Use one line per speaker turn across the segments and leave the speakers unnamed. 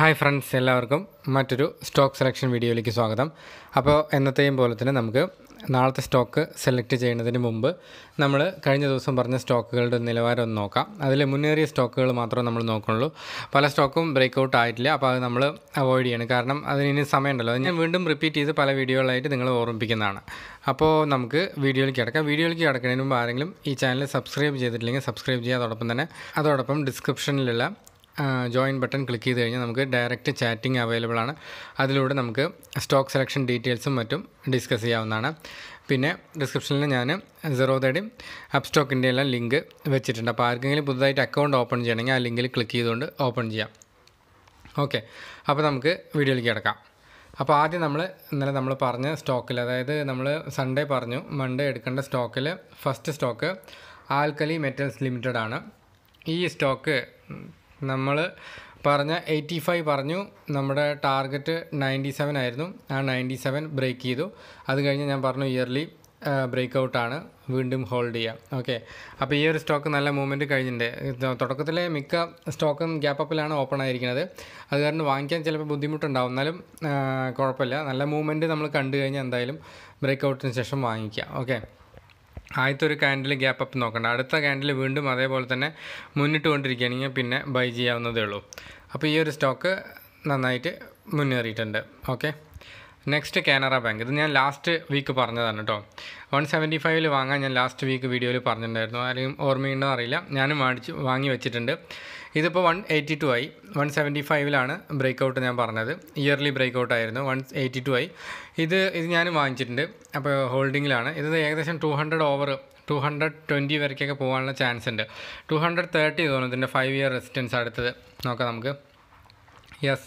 hi friends എല്ലാവർക്കും മറ്റൊരു stock selection വീഡിയോയിലേക്ക് സ്വാഗതം അപ്പോൾ എന്നത്തെയും പോലെ തന്നെ നമുക്ക് നാളത്തെ സ്റ്റോക്ക് സെലക്ട് ചെയ്യുന്നതിന് മുമ്പ് നമ്മൾ കഴിഞ്ഞ ദിവസം പറഞ്ഞ സ്റ്റോക്കുകളുടെ നിലവാരം ഒന്ന് നോക്കാം അതിൽ മുന്നേറിയ സ്റ്റോക്കുകൾ മാത്രമേ നമ്മൾ നോക്കുള്ളൂ പല സ്റ്റോക്കും ബ്രേക്ക് ഔട്ട് ആയിട്ടില്ല അപ്പോൾ അത് നമ്മൾ അവോയ്ഡ് ചെയ്യണം കാരണം അതിന് സമയമുണ്ടല്ലോ അത് ഞാൻ വീണ്ടും റിപ്പീറ്റ് ചെയ്ത് പല വീഡിയോകളായിട്ട് നിങ്ങൾ ഓർമ്മിപ്പിക്കുന്നതാണ് അപ്പോൾ നമുക്ക് വീഡിയോയിലേക്ക് കിടക്കാം വീഡിയോയിലേക്ക് കിടക്കുന്നതിന് മുമ്പ് ആരെങ്കിലും ഈ ചാനൽ സബ്സ്ക്രൈബ് ചെയ്തിട്ടില്ലെങ്കിൽ സബ്സ്ക്രൈബ് ചെയ്യുക അതോടൊപ്പം തന്നെ അതോടൊപ്പം ഡിസ്ക്രിപ്ഷനിലുള്ള ജോയിൻ ബട്ടൺ ക്ലിക്ക് ചെയ്ത് കഴിഞ്ഞാൽ നമുക്ക് ഡയറക്റ്റ് ചാറ്റിംഗ് അവൈലബിൾ ആണ് അതിലൂടെ നമുക്ക് സ്റ്റോക്ക് സെലക്ഷൻ ഡീറ്റെയിൽസും മറ്റും ഡിസ്കസ് ചെയ്യാവുന്നതാണ് പിന്നെ ഡിസ്ക്രിപ്ഷനിൽ ഞാൻ തേടി അപ് സ്റ്റോക്കിൻ്റെ എല്ലാം ലിങ്ക് വെച്ചിട്ടുണ്ട് അപ്പോൾ ആർക്കെങ്കിലും പുതുതായിട്ട് അക്കൗണ്ട് ഓപ്പൺ ചെയ്യണമെങ്കിൽ ആ ലിങ്കിൽ ക്ലിക്ക് ചെയ്തുകൊണ്ട് ഓപ്പൺ ചെയ്യാം ഓക്കെ അപ്പോൾ നമുക്ക് വീഡിയോയിലേക്ക് കിടക്കാം അപ്പോൾ ആദ്യം നമ്മൾ ഇന്നലെ നമ്മൾ പറഞ്ഞ സ്റ്റോക്കിൽ അതായത് നമ്മൾ സൺഡേ പറഞ്ഞു മൺഡേ എടുക്കേണ്ട സ്റ്റോക്കിൽ first stock alkali metals limited ആണ് ഈ സ്റ്റോക്ക് നമ്മൾ പറഞ്ഞ എയ്റ്റി ഫൈവ് പറഞ്ഞു നമ്മുടെ ടാർഗറ്റ് നയൻറ്റി സെവൻ ആയിരുന്നു ആ നയൻറ്റി സെവൻ ബ്രേക്ക് ചെയ്തു അത് കഴിഞ്ഞ് ഞാൻ പറഞ്ഞു ഇയർലി ബ്രേക്ക് ഔട്ടാണ് വീണ്ടും ഹോൾഡ് ചെയ്യാം ഓക്കെ അപ്പോൾ ഈ ഒരു സ്റ്റോക്ക് നല്ല മൂവ്മെൻറ്റ് കഴിഞ്ഞിട്ടുണ്ട് തുടക്കത്തിലെ മിക്ക സ്റ്റോക്കും ഗ്യാപ്പ് അപ്പിലാണ് ഓപ്പൺ ആയിരിക്കുന്നത് അത് കാരണം വാങ്ങിക്കാൻ ചിലപ്പോൾ ബുദ്ധിമുട്ടുണ്ടാവും എന്നാലും കുഴപ്പമില്ല നല്ല മൂവ്മെൻറ്റ് നമ്മൾ കണ്ടു കഴിഞ്ഞാൽ എന്തായാലും ബ്രേക്ക് ഔട്ടിന് ശേഷം വാങ്ങിക്കാം ഓക്കെ ആദ്യത്തെ ഒരു ക്യാൻഡിൽ ഗ്യാപ്പ് അപ്പ് നോക്കണ്ട അടുത്ത ക്യാൻഡിൽ വീണ്ടും അതേപോലെ തന്നെ മുന്നിട്ട് കൊണ്ടിരിക്കുകയാണെങ്കിൽ പിന്നെ ബൈ ചെയ്യാവുന്നതേ ഉള്ളൂ അപ്പോൾ ഈ ഒരു സ്റ്റോക്ക് നന്നായിട്ട് മുന്നേറിയിട്ടുണ്ട് ഓക്കെ നെക്സ്റ്റ് കാനറ ബാങ്ക് ഇത് ഞാൻ ലാസ്റ്റ് വീക്ക് പറഞ്ഞതാണ് കേട്ടോ വൺ സെവൻറ്റി ഫൈവിൽ വാങ്ങാൻ ഞാൻ ലാസ്റ്റ് വീക്ക് വീഡിയോയിൽ പറഞ്ഞിട്ടുണ്ടായിരുന്നു ആരെയും ഓർമ്മയുണ്ടോ അറിയില്ല ഞാനും മേടിച്ച് വാങ്ങി വെച്ചിട്ടുണ്ട് ഇതിപ്പോൾ വൺ എയ്റ്റി ടു ആയി വൺ സെവൻറ്റി ഫൈവിലാണ് ബ്രേക്ക് ഔട്ട് ഞാൻ പറഞ്ഞത് ഇയർലി ബ്രേക്ക് ആയിരുന്നു വൺ എയ്റ്റി ടു ആയി ഇത് ഇത് ഞാൻ വാങ്ങിച്ചിട്ടുണ്ട് അപ്പോൾ ഹോൾഡിങ്ങിലാണ് ഇത് ഏകദേശം two hundred over two hundred twenty വരയ്ക്കൊക്കെ പോകാനുള്ള ചാൻസ് ഉണ്ട് ടു ഹൺഡ്രഡ് തേർട്ടി തോന്നുന്നു ഇതിൻ്റെ ഫൈവ് ഇയർ റെസിസ്റ്റൻസ് അടുത്തത് നോക്കാം നമുക്ക് യെസ്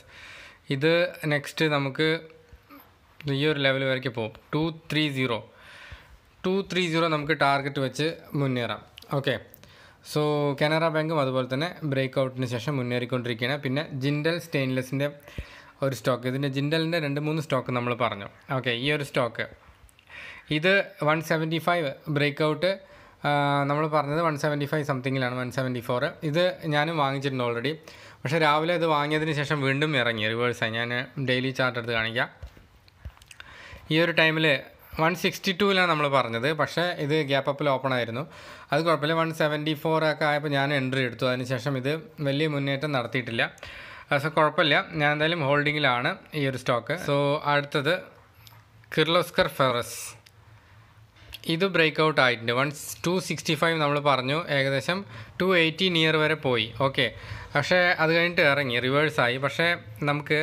ഇത് നെക്സ്റ്റ് നമുക്ക് ഈ ഒരു ലെവൽ വരയ്ക്ക് പോകും two three zero two three zero നമുക്ക് ടാർഗറ്റ് വെച്ച് മുന്നേറാം ഓക്കെ സോ കനറ ബാങ്കും അതുപോലെ തന്നെ ബ്രേക്ക് ഔട്ടിന് ശേഷം മുന്നേറിക്കൊണ്ടിരിക്കുകയാണ് പിന്നെ ജിൻഡൽ സ്റ്റെയിൻലെസ്സിൻ്റെ ഒരു സ്റ്റോക്ക് ഇതിൻ്റെ ജിൻഡലിൻ്റെ രണ്ട് മൂന്ന് സ്റ്റോക്ക് നമ്മൾ പറഞ്ഞു ഓക്കെ ഈ ഒരു സ്റ്റോക്ക് ഇത് one seventy five break out നമ്മൾ പറഞ്ഞത് വൺ സെവൻറ്റി ഫൈവ് സംതിങ്ങിലാണ് വൺ സെവൻറ്റി ഫോർ ഇത് ഞാനും വാങ്ങിച്ചിട്ടുണ്ട് ഓൾറെഡി പക്ഷേ രാവിലെ ഇത് വാങ്ങിയതിന് ശേഷം വീണ്ടും ഇറങ്ങി റിവേഴ്സായി ഞാൻ ഡെയിലി ചാർട്ട് എടുത്ത് കാണിക്കാം ഈ ഒരു ടൈമിൽ വൺ സിക്സ്റ്റി ടൂവിലാണ് നമ്മൾ പറഞ്ഞത് പക്ഷേ ഇത് ഗ്യാപ്പ് അപ്പിൽ ഓപ്പൺ ആയിരുന്നു അത് കുഴപ്പമില്ല വൺ സെവൻറ്റി ഫോർ ഒക്കെ ആയപ്പോൾ ഞാൻ എൻട്രി എടുത്തു അതിനുശേഷം ഇത് വലിയ മുന്നേറ്റം നടത്തിയിട്ടില്ല സോ കുഴപ്പമില്ല ഞാൻ എന്തായാലും ഹോൾഡിങ്ങിലാണ് ഈ ഒരു സ്റ്റോക്ക് സോ അടുത്തത് കിർലോസ്കർ ഫെറസ് ഇത് ബ്രേക്ക് ഔട്ട് ആയിട്ടുണ്ട് വൺ ടു സിക്സ്റ്റി ഫൈവ് നമ്മൾ പറഞ്ഞു ഏകദേശം ടു എയ്റ്റി നിയർ വരെ പോയി ഓക്കെ പക്ഷേ അത് കഴിഞ്ഞിട്ട് ഇറങ്ങി റിവേഴ്സായി പക്ഷേ നമുക്ക്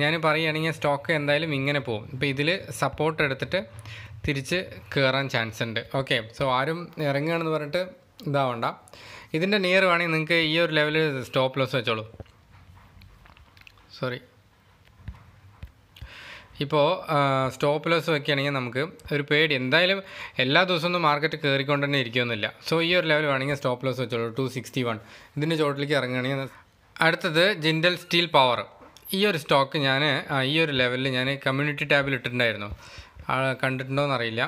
ഞാൻ പറയുകയാണെങ്കിൽ സ്റ്റോക്ക് എന്തായാലും ഇങ്ങനെ പോകും ഇപ്പോൾ ഇതിൽ സപ്പോർട്ട് എടുത്തിട്ട് തിരിച്ച് കയറാൻ ചാൻസ് ഉണ്ട് ഓക്കെ സോ ആരും ഇറങ്ങുകയാണെന്ന് പറഞ്ഞിട്ട് ഇതാവണ്ട ഇതിൻ്റെ നിയർ വേണമെങ്കിൽ നിങ്ങൾക്ക് ഈ ഒരു ലെവലിൽ സ്റ്റോപ്പ് ലോസ് വെച്ചോളൂ സോറി ഇപ്പോൾ സ്റ്റോപ്പ് ലോസ് വയ്ക്കുകയാണെങ്കിൽ നമുക്ക് ഒരു പേടി എന്തായാലും എല്ലാ ദിവസവും മാർക്കറ്റ് കയറിക്കൊണ്ട് തന്നെ ഇരിക്കുമെന്നില്ല സോ ഈ ഒരു ലെവൽ വേണമെങ്കിൽ സ്റ്റോപ്പ് ലോസ് വെച്ചോളൂ ടു സിക്സ്റ്റി വൺ ഇതിൻ്റെ ചോട്ടിലേക്ക് ഇറങ്ങുകയാണെങ്കിൽ അടുത്തത് ജിൻഡൽ സ്റ്റീൽ പവർ ഈ ഒരു സ്റ്റോക്ക് ഞാൻ ഈ ഒരു ലെവലിൽ ഞാൻ കമ്മ്യൂണിറ്റി ടാബിൽ ഇട്ടിട്ടുണ്ടായിരുന്നു കണ്ടിട്ടുണ്ടോയെന്ന് അറിയില്ല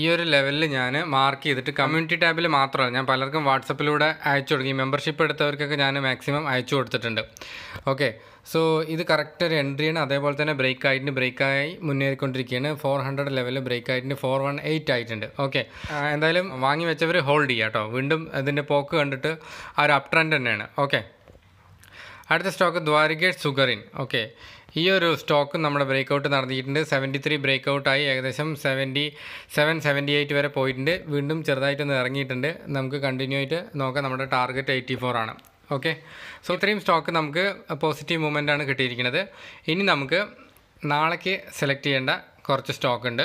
ഈ ഒരു ലെവലിൽ ഞാൻ മാർക്ക് ചെയ്തിട്ട് കമ്മ്യൂണിറ്റി ടാബിൽ മാത്രമല്ല ഞാൻ പലർക്കും വാട്സപ്പിലൂടെ അയച്ചു കൊടുക്കും ഈ മെമ്പർഷിപ്പ് എടുത്തവർക്കൊക്കെ ഞാൻ മാക്സിമം അയച്ചു കൊടുത്തിട്ടുണ്ട് ഓക്കെ സോ ഇത് കറക്റ്റ് ഒരു എൻട്രിയാണ് അതേപോലെ തന്നെ ബ്രേക്ക് ആയിട്ട് ആയി മുന്നേറിക്കൊണ്ടിരിക്കുകയാണ് ഫോർ ഹൺഡ്രഡ് ലെവലിൽ ബ്രേക്ക് ആയിട്ട് ഫോർ വൺ എയ്റ്റ് ആയിട്ടുണ്ട് ഓക്കെ എന്തായാലും വാങ്ങി വെച്ചവർ ഹോൾഡ് ചെയ്യാം കേട്ടോ വീണ്ടും അതിൻ്റെ പോക്ക് കണ്ടിട്ട് ആ ഒരു അപ് ട്രെൻഡ് തന്നെയാണ് ഓക്കെ അടുത്ത സ്റ്റോക്ക് ദ്വാരകേട്ട് സുഗറിൻ ഓക്കെ ഈ ഒരു സ്റ്റോക്ക് നമ്മുടെ ബ്രേക്ക്ഔട്ട് നടന്നിട്ടുണ്ട് സെവൻറ്റി ത്രീ ബ്രേക്ക്ഔട്ടായി ഏകദേശം സെവൻറ്റി സെവൻ സെവൻറ്റി എയ്റ്റ് വരെ പോയിട്ടുണ്ട് വീണ്ടും ചെറുതായിട്ടൊന്ന് ഇറങ്ങിയിട്ടുണ്ട് നമുക്ക് കണ്ടിന്യൂ ആയിട്ട് നോക്കാം നമ്മുടെ ടാർഗറ്റ് എയ്റ്റി ഫോർ ആണ് ഓക്കെ സോ ഇത്രയും സ്റ്റോക്ക് നമുക്ക് പോസിറ്റീവ് മൂവ്മെൻ്റ് ആണ് കിട്ടിയിരിക്കുന്നത് ഇനി നമുക്ക് നാളേക്ക് സെലക്ട് ചെയ്യേണ്ട കുറച്ച് സ്റ്റോക്ക് ഉണ്ട്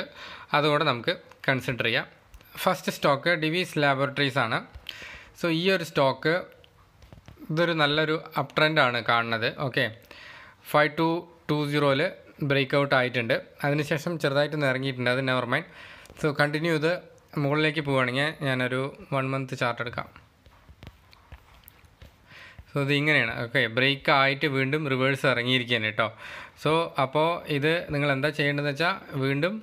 അതുകൂടെ നമുക്ക് കൺസിഡർ ചെയ്യാം ഫസ്റ്റ് സ്റ്റോക്ക് ഡിവീസ് ലാബോറട്ടറീസ് ആണ് സോ ഈ ഒരു സ്റ്റോക്ക് ഇതൊരു നല്ലൊരു അപ് ട്രെൻഡ് ആണ് കാണുന്നത് ഓക്കെ ഫൈവ് ടു ടു സീറോയിൽ ബ്രേക്ക് ഔട്ട് ആയിട്ടുണ്ട് അതിനുശേഷം ചെറുതായിട്ടൊന്ന് ഇറങ്ങിയിട്ടുണ്ട് അത് നെവർ മൈൻഡ് സോ കണ്ടിന്യൂ ഇത് മുകളിലേക്ക് പോവുകയാണെങ്കിൽ ഞാനൊരു വൺ മന്ത് ചാർട്ട് എടുക്കാം സോ ഇത് ഇങ്ങനെയാണ് ഓക്കെ ബ്രേക്ക് ആയിട്ട് വീണ്ടും റിവേഴ്സ് ഇറങ്ങിയിരിക്കുകയാണ് കേട്ടോ സോ അപ്പോൾ ഇത് നിങ്ങൾ എന്താ ചെയ്യേണ്ടതെന്ന് വെച്ചാൽ വീണ്ടും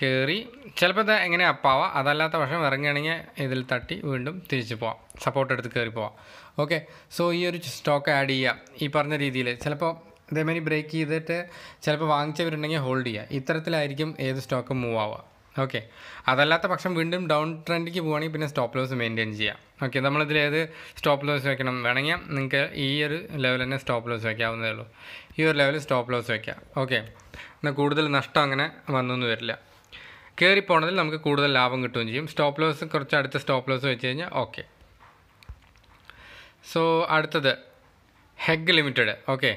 കയറി ചിലപ്പോൾ ഇത് എങ്ങനെ അപ്പാവാം അതല്ലാത്ത പക്ഷം ഇറങ്ങുകയാണെങ്കിൽ ഇതിൽ തട്ടി വീണ്ടും തിരിച്ച് പോവാം സപ്പോർട്ട് എടുത്ത് കയറി പോവാം ഓക്കെ സോ ഈ ഒരു സ്റ്റോക്ക് ആഡ് ചെയ്യുക ഈ പറഞ്ഞ രീതിയിൽ ചിലപ്പോൾ ഇതേമാതിരി ബ്രേക്ക് ചെയ്തിട്ട് ചിലപ്പോൾ വാങ്ങിച്ചവരുണ്ടെങ്കിൽ ഹോൾഡ് ചെയ്യുക ഇത്തരത്തിലായിരിക്കും ഏത് സ്റ്റോക്ക് മൂവ് ആവുക ഓക്കെ അതല്ലാത്ത പക്ഷം വീണ്ടും ഡൗൺ ട്രെൻഡിലേക്ക് പോവുകയാണെങ്കിൽ പിന്നെ സ്റ്റോപ്പ് ലോസ് മെയിൻറ്റെയിൻ ചെയ്യാം ഓക്കെ നമ്മളിതിൽ ഏത് സ്റ്റോപ്പ് ലോസ് വെക്കണം വേണമെങ്കിൽ നിങ്ങൾക്ക് ഈ ഒരു ലെവൽ തന്നെ സ്റ്റോപ്പ് ലോസ് വയ്ക്കാവുന്നതേ ഉള്ളൂ ഈ ഒരു ലെവൽ സ്റ്റോപ്പ് ലോസ് വയ്ക്കാം ഓക്കെ എന്നാൽ കൂടുതൽ നഷ്ടം അങ്ങനെ വന്നൊന്നും വരില്ല കയറി പോണതിൽ നമുക്ക് കൂടുതൽ ലാഭം കിട്ടുകയും ചെയ്യും സ്റ്റോപ്പ് ലോസ് കുറച്ച് അടുത്ത സ്റ്റോപ്പ് ലോസ് വെച്ച് കഴിഞ്ഞാൽ ഓക്കെ സോ അടുത്തത് ഹെഗ് ലിമിറ്റഡ് ഓക്കെ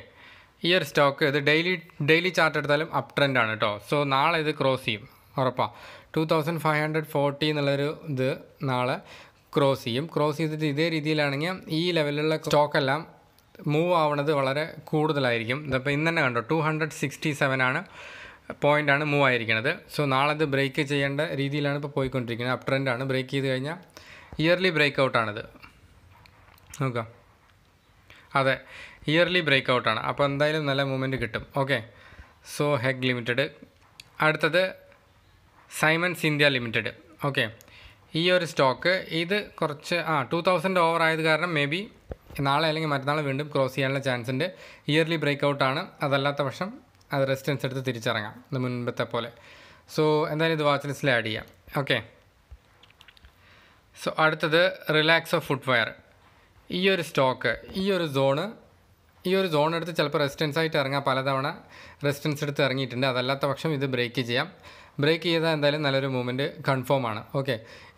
ഈ ഒരു സ്റ്റോക്ക് ഇത് ഡെയിലി ഡെയിലി ചാർട്ട് എടുത്താലും അപ് ട്രെൻഡ് ആണ് കേട്ടോ സോ നാളെ ഇത് ക്രോസ് ചെയ്യും ഉറപ്പാണ് two thousand five hundred forty എന്നുള്ളൊരു ഇത് നാളെ ക്രോസ് ചെയ്യും ക്രോസ് ചെയ്തിട്ട് ഇതേ രീതിയിലാണെങ്കിൽ ഈ ലെവലിലുള്ള സ്റ്റോക്കെല്ലാം മൂവ് ആവണത് വളരെ കൂടുതലായിരിക്കും ഇതിപ്പോൾ ഇന്ന് തന്നെ കണ്ടോ ടു ഹൺഡ്രഡ് സിക്സ്റ്റി സെവൻ ആണ് പോയിൻ്റാണ് മൂവ് ആയിരിക്കുന്നത് സോ നാളെ അത് ബ്രേക്ക് ചെയ്യേണ്ട രീതിയിലാണ് ഇപ്പോൾ പോയിക്കൊണ്ടിരിക്കുന്നത് അപ് ട്രെൻഡ് ആണ് ബ്രേക്ക് ചെയ്ത് കഴിഞ്ഞാൽ ഇയർലി ബ്രേക്ക് ഔട്ടാണിത് നോക്കാം അതെ ഇയർലി ബ്രേക്ക് ഔട്ടാണ് അപ്പോൾ എന്തായാലും നല്ല മൂവ്മെൻറ്റ് കിട്ടും ഓക്കെ സോ ഹെഗ് ലിമിറ്റഡ് അടുത്തത് സൈമൺസ് ഇന്ത്യ ലിമിറ്റഡ് ഓക്കെ ഈ ഒരു സ്റ്റോക്ക് ഇത് കുറച്ച് ആ ടു തൗസൻഡ് ഓവർ ആയത് കാരണം മേ ബി നാളെ അല്ലെങ്കിൽ മറ്റന്നാൾ വീണ്ടും ക്രോസ് ചെയ്യാനുള്ള ചാൻസ് ഉണ്ട് ഇയർലി ബ്രേക്ക് ഔട്ടാണ് അതല്ലാത്ത പക്ഷം അത് റെസിസ്റ്റൻസ് എടുത്ത് തിരിച്ചിറങ്ങാം ഇത് മുൻപത്തെ പോലെ സോ എന്തായാലും ഇത് വാച്ച് ലിസ്റ്റിൽ ആഡ് ചെയ്യാം ഓക്കെ സോ അടുത്തത് റിലാക്സ് ഓഫ് ഫുഡ് വയർ ഈ ഒരു സ്റ്റോക്ക് ഈ ഒരു സോണ് ഈ ഒരു സോൺ എടുത്ത് ചിലപ്പോൾ റെസിസ്റ്റൻസ് ആയിട്ട് ഇറങ്ങാം പലതവണ റെസിസ്റ്റൻസ് എടുത്ത് ഇറങ്ങിയിട്ടുണ്ട് അതല്ലാത്ത പക്ഷം ഇത് ബ്രേക്ക് ചെയ്യാം ബ്രേക്ക് ചെയ്താൽ എന്തായാലും നല്ലൊരു മൂവ്മെൻറ്റ് കൺഫേം ആണ് ഓക്കെ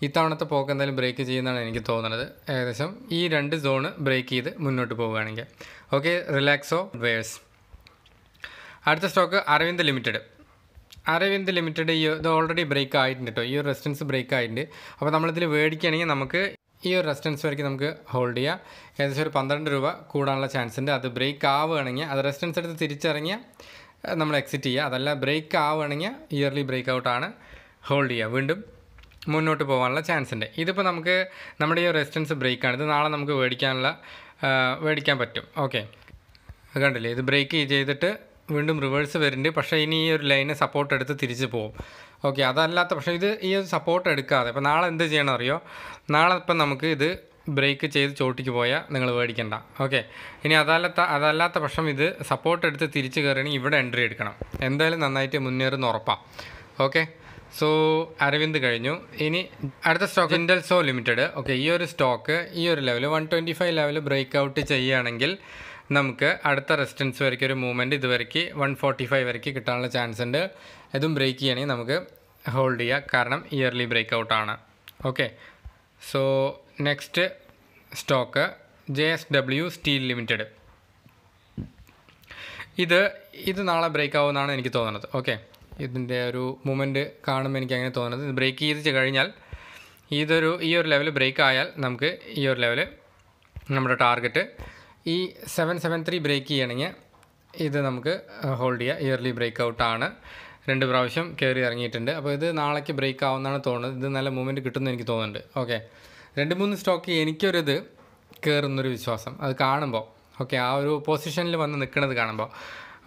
ഇത്തവണത്തെ പോക്ക് എന്തായാലും ബ്രേക്ക് ചെയ്യുന്നതാണ് എനിക്ക് തോന്നുന്നത് ഏകദേശം ഈ രണ്ട് സോണ് ബ്രേക്ക് ചെയ്ത് മുന്നോട്ട് പോവുകയാണെങ്കിൽ ഓക്കെ റിലാക്സോ വേഴ്സ് അടുത്ത stock Arvind limited Arvind limited ഈ ഇത് ഓൾറെഡി ബ്രേക്ക് ആയിട്ടുണ്ട് കേട്ടോ ഈ ഒരു റെസിസ്റ്റൻസ് ബ്രേക്ക് ആയിട്ടുണ്ട് അപ്പോൾ നമ്മളിതിൽ മേടിക്കുകയാണെങ്കിൽ നമുക്ക് ഈ ഒരു റെസിസ്റ്റൻസ് വരയ്ക്ക് നമുക്ക് ഹോൾഡ് ചെയ്യാം ഏകദേശം ഒരു പന്ത്രണ്ട് രൂപ കൂടാനുള്ള ചാൻസ് ഉണ്ട് അത് ബ്രേക്ക് ആവുകയാണെങ്കിൽ അത് റെസിസ്റ്റൻസ് എടുത്ത് തിരിച്ചിറങ്ങിയാൽ നമ്മൾ എക്സിറ്റ് ചെയ്യുക അതല്ല ബ്രേക്ക് ആവുകയാണെങ്കിൽ ഇയർലി ബ്രേക്ക് ഔട്ടാണ് ഹോൾഡ് ചെയ്യുക വീണ്ടും മുന്നോട്ട് പോകാനുള്ള ചാൻസ് ഉണ്ട് ഇതിപ്പോൾ നമുക്ക് നമ്മുടെ ഈ റെസിസ്റ്റൻസ് ബ്രേക്കാണ് ഇത് നാളെ നമുക്ക് മേടിക്കാനുള്ള മേടിക്കാൻ പറ്റും ഓക്കെ കണ്ടില്ലേ ഇത് ബ്രേക്ക് ചെയ്തിട്ട് വീണ്ടും റിവേഴ്സ് വരുന്നുണ്ട് പക്ഷേ ഇനി ഈ ഒരു ലൈനെ സപ്പോർട്ട് എടുത്ത് തിരിച്ച് പോകും ഓക്കെ അതല്ലാത്ത പക്ഷേ ഇത് ഈ ഒരു സപ്പോർട്ട് എടുക്കാതെ അപ്പോൾ നാളെ എന്ത് ചെയ്യണം അറിയോ നാളെ ഇപ്പം നമുക്ക് ഇത് ബ്രേക്ക് ചെയ്ത് ചോട്ടിക്ക് പോയാൽ നിങ്ങൾ മേടിക്കണ്ട ഓക്കെ ഇനി അതല്ലാത്ത അതല്ലാത്ത പക്ഷം ഇത് സപ്പോർട്ട് എടുത്ത് തിരിച്ച് കയറണമെങ്കിൽ ഇവിടെ എൻട്രി എടുക്കണം എന്തായാലും നന്നായിട്ട് മുന്നേറുന്ന ഉറപ്പാണ് ഓക്കെ സോ അരവിന്ദ് കഴിഞ്ഞു ഇനി അടുത്ത സ്റ്റോക്ക് ഇൻഡൽ സോ ലിമിറ്റഡ് ഓക്കെ ഈ ഒരു സ്റ്റോക്ക് ഈ ഒരു level one twenty five level break out ചെയ്യുകയാണെങ്കിൽ നമുക്ക് അടുത്ത റെസിസ്റ്റൻസ് വരയ്ക്ക് ഒരു മൂവ്മെൻറ്റ് ഇതുവരയ്ക്ക് വൺ ഫോർട്ടി ഫൈവ് വരയ്ക്ക് കിട്ടാനുള്ള ചാൻസ് ഉണ്ട് ഇതും ബ്രേക്ക് ചെയ്യണമെങ്കിൽ നമുക്ക് ഹോൾഡ് ചെയ്യാം കാരണം ഇയർലി ബ്രേക്ക് ഔട്ടാണ് okay so next stock J S W steel limited ഇത് ഇത് നാളെ ബ്രേക്ക് ആവുമെന്നാണ് എനിക്ക് തോന്നുന്നത് ഓക്കെ ഇതിൻ്റെ ഒരു മൂമെൻറ്റ് കാണുമ്പോൾ എനിക്ക് അങ്ങനെ തോന്നുന്നത് ഇത് ബ്രേക്ക് ചെയ്ത് കഴിഞ്ഞാൽ ഇതൊരു ഈ ഒരു ലെവൽ ബ്രേക്ക് ആയാൽ നമുക്ക് ഈ ഒരു ലെവൽ നമ്മുടെ ടാർഗറ്റ് ഈ സെവൻ സെവൻ ത്രീ ബ്രേക്ക് ചെയ്യണമെങ്കിൽ ഇത് നമുക്ക് ഹോൾഡ് ചെയ്യുക ഇയർലി ബ്രേക്ക് ഔട്ടാണ് രണ്ട് പ്രാവശ്യം കയറി ഇറങ്ങിയിട്ടുണ്ട് അപ്പോൾ ഇത് നാളേക്ക് ബ്രേക്ക് ആവുന്നതാണ് തോന്നുന്നത് ഇത് നല്ല മൂവ്മെൻറ്റ് കിട്ടുമെന്ന് എനിക്ക് തോന്നുന്നുണ്ട് ഓക്കെ രണ്ട് മൂന്ന് സ്റ്റോക്ക് എനിക്കൊരിത് കയറുന്നൊരു വിശ്വാസം അത് കാണുമ്പോൾ ഓക്കെ ആ ഒരു പൊസിഷനിൽ വന്ന് നിൽക്കുന്നത് കാണുമ്പോൾ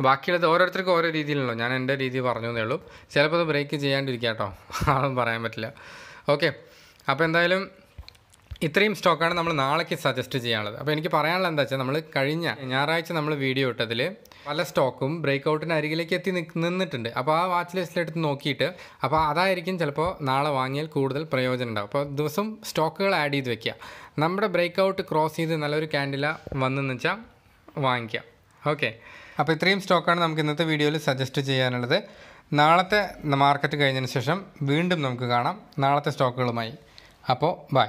ബാക്കിയുള്ളത് ഓരോരുത്തർക്കും ഓരോ രീതിയിലുള്ളൂ ഞാൻ എൻ്റെ രീതി പറഞ്ഞു എന്നേ ഉള്ളൂ ചിലപ്പോൾ അത് ബ്രേക്ക് ചെയ്യാണ്ടിരിക്കാം കേട്ടോ അതൊന്നും പറയാൻ പറ്റില്ല ഓക്കെ അപ്പോൾ എന്തായാലും ഇത്രയും സ്റ്റോക്കാണ് നമ്മൾ നാളേക്ക് സജസ്റ്റ് ചെയ്യാനുള്ളത് അപ്പോൾ എനിക്ക് പറയാനുള്ളത് എന്താ വെച്ചാൽ നമ്മൾ കഴിഞ്ഞ ഞായറാഴ്ച നമ്മൾ വീഡിയോ ഇട്ടതിൽ പല സ്റ്റോക്കും ബ്രേക്ക് ഔട്ടിന് അരികിലേക്ക് എത്തി നിന്നിട്ടുണ്ട് അപ്പോൾ ആ വാച്ച് ലിസ്റ്റിലെടുത്ത് നോക്കിയിട്ട് അപ്പോൾ അതായിരിക്കും ചിലപ്പോൾ നാളെ വാങ്ങിയാൽ കൂടുതൽ പ്രയോജനം ഉണ്ടാവും അപ്പോൾ ദിവസം സ്റ്റോക്കുകൾ ആഡ് ചെയ്ത് വെക്കുക നമ്മുടെ ബ്രേക്ക് ഔട്ട് ക്രോസ് ചെയ്ത് നല്ലൊരു ക്യാൻഡില വന്നെന്ന് വെച്ചാൽ വാങ്ങിക്കുക ഓക്കെ അപ്പോൾ ഇത്രയും സ്റ്റോക്കാണ് നമുക്ക് ഇന്നത്തെ വീഡിയോയിൽ സജസ്റ്റ് ചെയ്യാനുള്ളത് നാളത്തെ മാർക്കറ്റ് കഴിഞ്ഞതിന് ശേഷം വീണ്ടും നമുക്ക് കാണാം നാളത്തെ സ്റ്റോക്കുകളുമായി അപ്പോൾ ബൈ